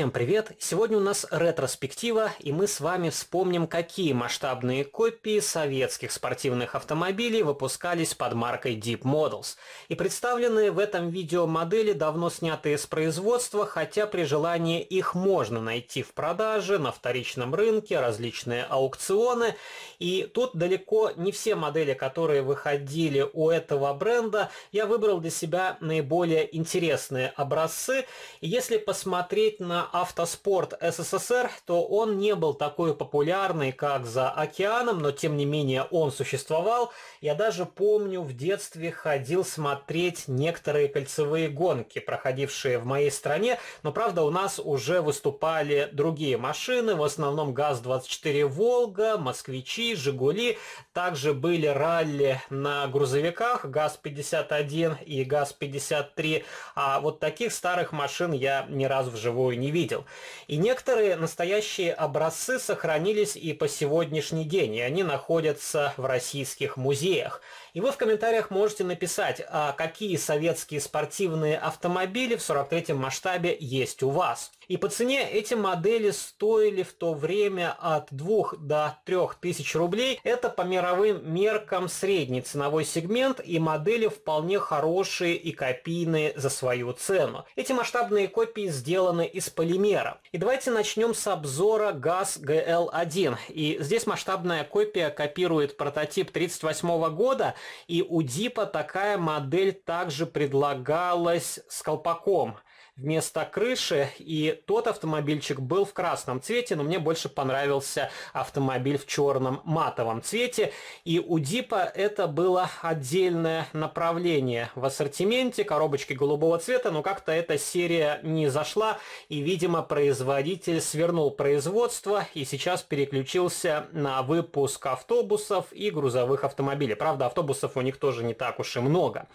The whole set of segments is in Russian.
Всем привет! Сегодня у нас ретроспектива, и мы с вами вспомним, какие масштабные копии советских спортивных автомобилей выпускались под маркой Deep Models. И представленные в этом видео модели давно снятые с производства, хотя при желании их можно найти в продаже, на вторичном рынке, различные аукционы. И тут далеко не все модели, которые выходили у этого бренда, я выбрал для себя наиболее интересные образцы. И если посмотреть на автоспорт СССР, то он не был такой популярный, как за океаном, но тем не менее он существовал. Я даже помню, в детстве ходил смотреть некоторые кольцевые гонки, проходившие в моей стране, но правда у нас уже выступали другие машины, в основном ГАЗ-24 «Волга», «Москвичи», «Жигули». Также были ралли на грузовиках ГАЗ-51 и ГАЗ-53. А вот таких старых машин я ни разу вживую не видел видел. И некоторые настоящие образцы сохранились и по сегодняшний день, и они находятся в российских музеях. И вы в комментариях можете написать, а какие советские спортивные автомобили в 43-м масштабе есть у вас. И по цене эти модели стоили в то время от 2 до 3 тысяч рублей. Это по мировым меркам средний ценовой сегмент и модели вполне хорошие и копийные за свою цену. Эти масштабные копии сделаны из полимера. И давайте начнем с обзора ГАЗ GL1. И здесь масштабная копия копирует прототип 1938 года, и у Дипа такая модель также предлагалась с колпаком вместо крыши. И тот автомобильчик был в красном цвете, но мне больше понравился автомобиль в черном матовом цвете. И у Дипа это было отдельное направление в ассортименте, коробочки голубого цвета, но как-то эта серия не зашла. И, видимо, производитель свернул производство и сейчас переключился на выпуск автобусов и грузовых автомобилей. Правда, автобусов у них тоже не так уж и много.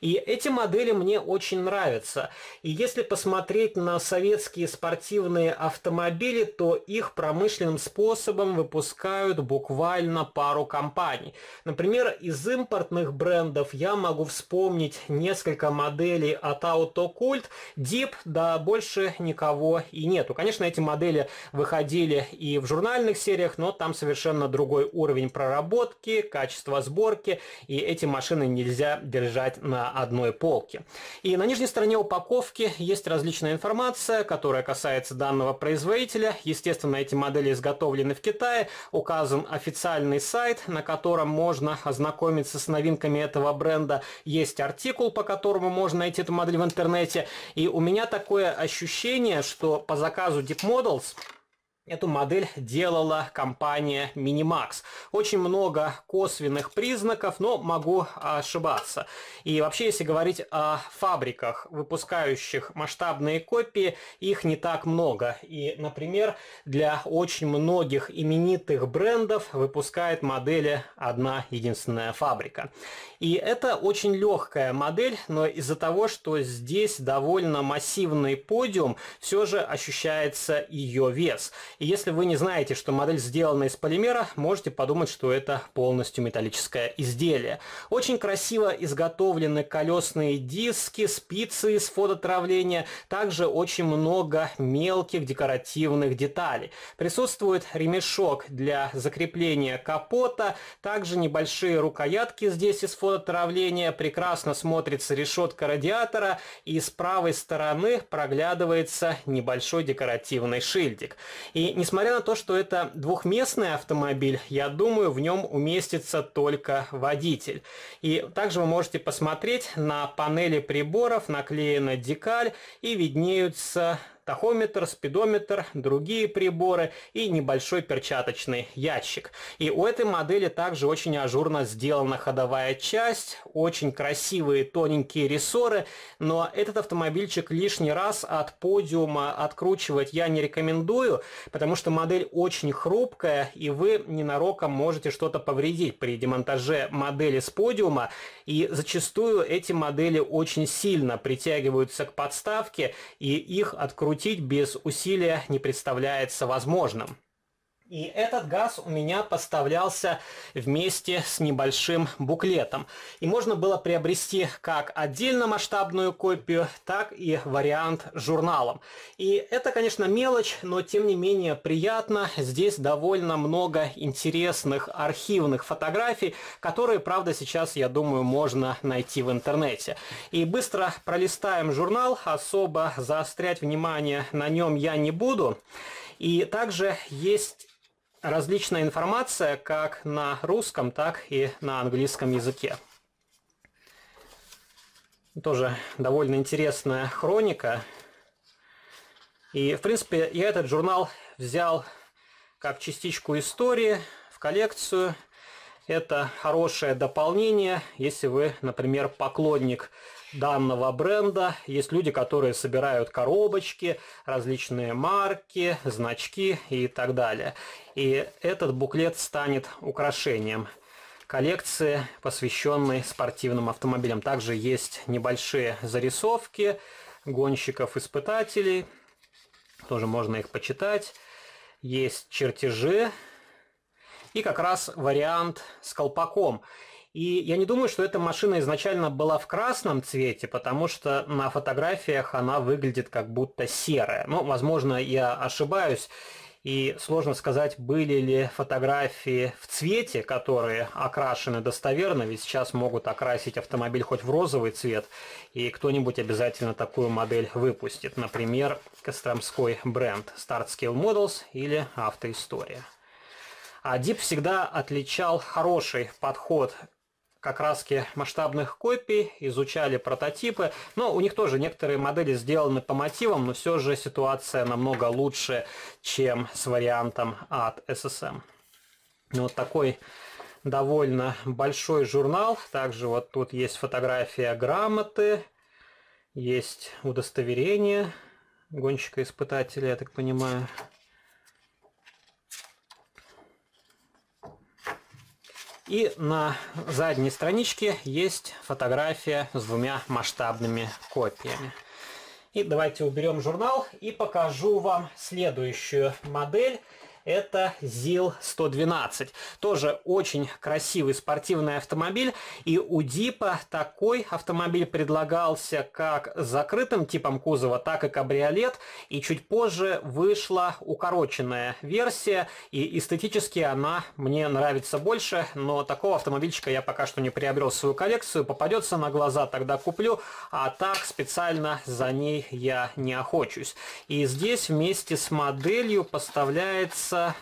И эти модели мне очень нравятся. И если посмотреть на советские спортивные автомобили, то их промышленным способом выпускают буквально пару компаний. Например, из импортных брендов я могу вспомнить несколько моделей от Autocult, Deep, да больше никого и нету. Конечно, эти модели выходили и в журнальных сериях, но там совершенно другой уровень проработки, качество сборки, и эти машины нельзя держать на одной полке. И на нижней стороне упаковки есть есть различная информация, которая касается данного производителя. Естественно, эти модели изготовлены в Китае. Указан официальный сайт, на котором можно ознакомиться с новинками этого бренда. Есть артикул, по которому можно найти эту модель в интернете. И у меня такое ощущение, что по заказу Deep Models Эту модель делала компания Minimax. Очень много косвенных признаков, но могу ошибаться. И вообще, если говорить о фабриках, выпускающих масштабные копии, их не так много. И, например, для очень многих именитых брендов выпускает модели одна единственная фабрика. И это очень легкая модель, но из-за того, что здесь довольно массивный подиум, все же ощущается ее вес. И если вы не знаете, что модель сделана из полимера, можете подумать, что это полностью металлическое изделие. Очень красиво изготовлены колесные диски, спицы из фототравления, также очень много мелких декоративных деталей. Присутствует ремешок для закрепления капота, также небольшие рукоятки здесь из фототравления, прекрасно смотрится решетка радиатора и с правой стороны проглядывается небольшой декоративный шильдик. И несмотря на то, что это двухместный автомобиль, я думаю, в нем уместится только водитель. И также вы можете посмотреть, на панели приборов наклеена декаль и виднеются тахометр, спидометр, другие приборы и небольшой перчаточный ящик. И у этой модели также очень ажурно сделана ходовая часть, очень красивые тоненькие рессоры, но этот автомобильчик лишний раз от подиума откручивать я не рекомендую, потому что модель очень хрупкая и вы ненароком можете что-то повредить при демонтаже модели с подиума и зачастую эти модели очень сильно притягиваются к подставке и их откручивать скрутить без усилия не представляется возможным. И этот газ у меня поставлялся вместе с небольшим буклетом. И можно было приобрести как отдельно масштабную копию, так и вариант журналом. И это, конечно, мелочь, но тем не менее приятно. Здесь довольно много интересных архивных фотографий, которые, правда, сейчас, я думаю, можно найти в интернете. И быстро пролистаем журнал, особо заострять внимание на нем я не буду. И также есть различная информация как на русском, так и на английском языке. Тоже довольно интересная хроника. И, в принципе, я этот журнал взял как частичку истории в коллекцию. Это хорошее дополнение, если вы, например, поклонник данного бренда. Есть люди, которые собирают коробочки, различные марки, значки и так далее. И этот буклет станет украшением коллекции, посвященной спортивным автомобилям. Также есть небольшие зарисовки гонщиков-испытателей. Тоже можно их почитать. Есть чертежи. И как раз вариант с колпаком. И я не думаю, что эта машина изначально была в красном цвете, потому что на фотографиях она выглядит как будто серая. Ну, возможно, я ошибаюсь. И сложно сказать, были ли фотографии в цвете, которые окрашены достоверно, ведь сейчас могут окрасить автомобиль хоть в розовый цвет, и кто-нибудь обязательно такую модель выпустит. Например, костромской бренд Start Scale Models или Автоистория. А Дип всегда отличал хороший подход как разки масштабных копий, изучали прототипы. Но у них тоже некоторые модели сделаны по мотивам, но все же ситуация намного лучше, чем с вариантом от SSM. Эм. Ну, вот такой довольно большой журнал. Также вот тут есть фотография грамоты, есть удостоверение гонщика-испытателя, я так понимаю. И на задней страничке есть фотография с двумя масштабными копиями. И давайте уберем журнал и покажу вам следующую модель. Это ЗИЛ-112. Тоже очень красивый спортивный автомобиль. И у Дипа такой автомобиль предлагался как с закрытым типом кузова, так и кабриолет. И чуть позже вышла укороченная версия. И эстетически она мне нравится больше. Но такого автомобильчика я пока что не приобрел в свою коллекцию. Попадется на глаза, тогда куплю. А так специально за ней я не охочусь. И здесь вместе с моделью поставляется появится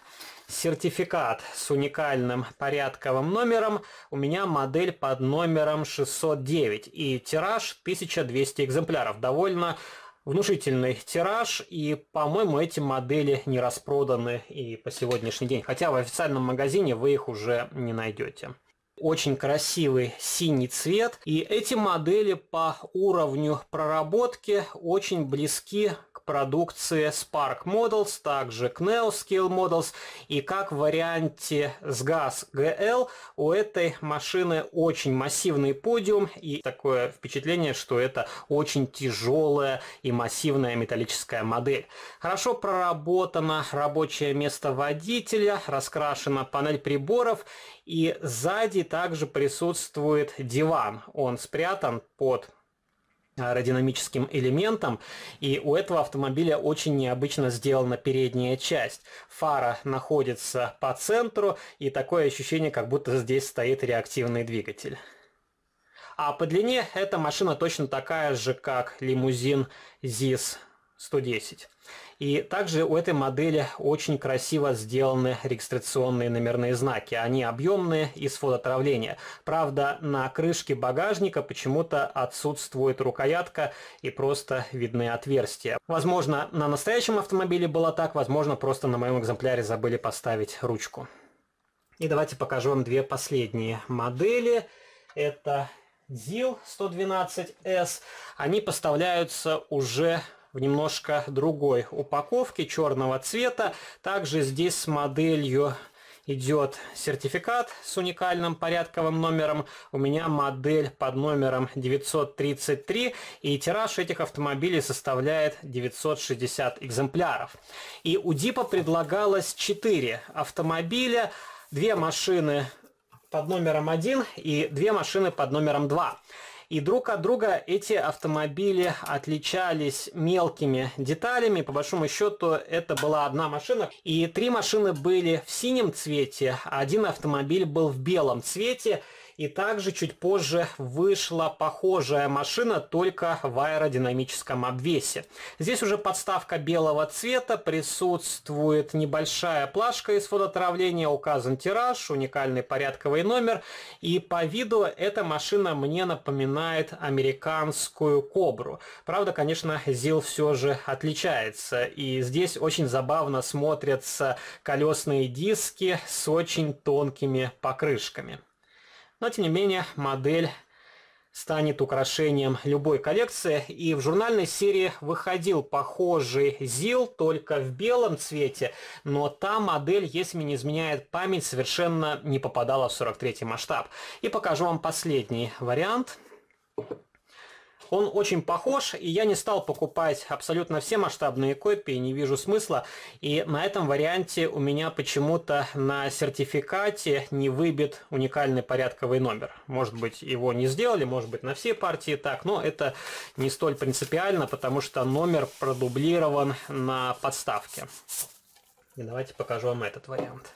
сертификат с уникальным порядковым номером. У меня модель под номером 609 и тираж 1200 экземпляров. Довольно внушительный тираж, и, по-моему, эти модели не распроданы и по сегодняшний день. Хотя в официальном магазине вы их уже не найдете очень красивый синий цвет. И эти модели по уровню проработки очень близки к продукции Spark Models, также к Scale Models. И как в варианте с GAS GL у этой машины очень массивный подиум и такое впечатление, что это очень тяжелая и массивная металлическая модель. Хорошо проработано рабочее место водителя, раскрашена панель приборов и сзади также присутствует диван. Он спрятан под а, аэродинамическим элементом, и у этого автомобиля очень необычно сделана передняя часть. Фара находится по центру, и такое ощущение, как будто здесь стоит реактивный двигатель. А по длине эта машина точно такая же, как лимузин ЗИС 110. И также у этой модели очень красиво сделаны регистрационные номерные знаки. Они объемные и с фототравления. Правда, на крышке багажника почему-то отсутствует рукоятка и просто видны отверстия. Возможно, на настоящем автомобиле было так, возможно, просто на моем экземпляре забыли поставить ручку. И давайте покажу вам две последние модели. Это ZIL 112S. Они поставляются уже в немножко другой упаковке черного цвета. Также здесь с моделью идет сертификат с уникальным порядковым номером. У меня модель под номером 933, и тираж этих автомобилей составляет 960 экземпляров. И у Дипа предлагалось 4 автомобиля, две машины под номером 1 и две машины под номером 2. И друг от друга эти автомобили отличались мелкими деталями. По большому счету это была одна машина. И три машины были в синем цвете, а один автомобиль был в белом цвете. И также чуть позже вышла похожая машина, только в аэродинамическом обвесе. Здесь уже подставка белого цвета, присутствует небольшая плашка из фототравления, указан тираж, уникальный порядковый номер. И по виду эта машина мне напоминает американскую кобру. Правда, конечно, ЗИЛ все же отличается. И здесь очень забавно смотрятся колесные диски с очень тонкими покрышками. Но, тем не менее, модель станет украшением любой коллекции. И в журнальной серии выходил похожий ЗИЛ, только в белом цвете, но та модель, если не изменяет память, совершенно не попадала в 43 масштаб. И покажу вам последний вариант. Он очень похож, и я не стал покупать абсолютно все масштабные копии, не вижу смысла. И на этом варианте у меня почему-то на сертификате не выбит уникальный порядковый номер. Может быть, его не сделали, может быть, на все партии так, но это не столь принципиально, потому что номер продублирован на подставке. И давайте покажу вам этот вариант.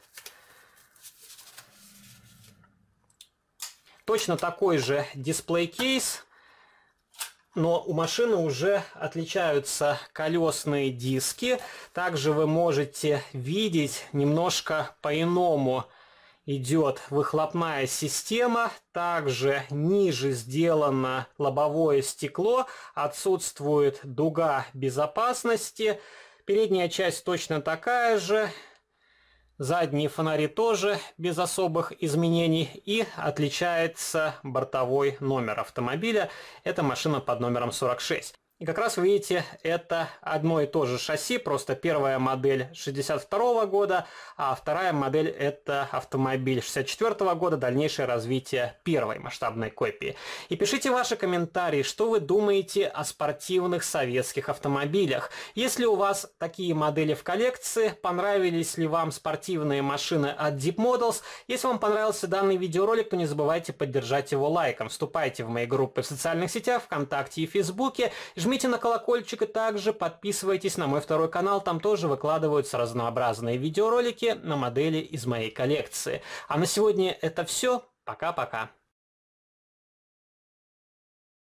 Точно такой же дисплей-кейс но у машины уже отличаются колесные диски. Также вы можете видеть немножко по-иному идет выхлопная система, также ниже сделано лобовое стекло, отсутствует дуга безопасности, передняя часть точно такая же, Задние фонари тоже без особых изменений и отличается бортовой номер автомобиля. Это машина под номером 46. И как раз вы видите, это одно и то же шасси, просто первая модель 62 года, а вторая модель это автомобиль 64 года, дальнейшее развитие первой масштабной копии. И пишите ваши комментарии, что вы думаете о спортивных советских автомобилях. Если у вас такие модели в коллекции, понравились ли вам спортивные машины от Deep Models. Если вам понравился данный видеоролик, то не забывайте поддержать его лайком. Вступайте в мои группы в социальных сетях, ВКонтакте и Фейсбуке. Жмите Жмите на колокольчик и также подписывайтесь на мой второй канал, там тоже выкладываются разнообразные видеоролики на модели из моей коллекции. А на сегодня это все. Пока-пока.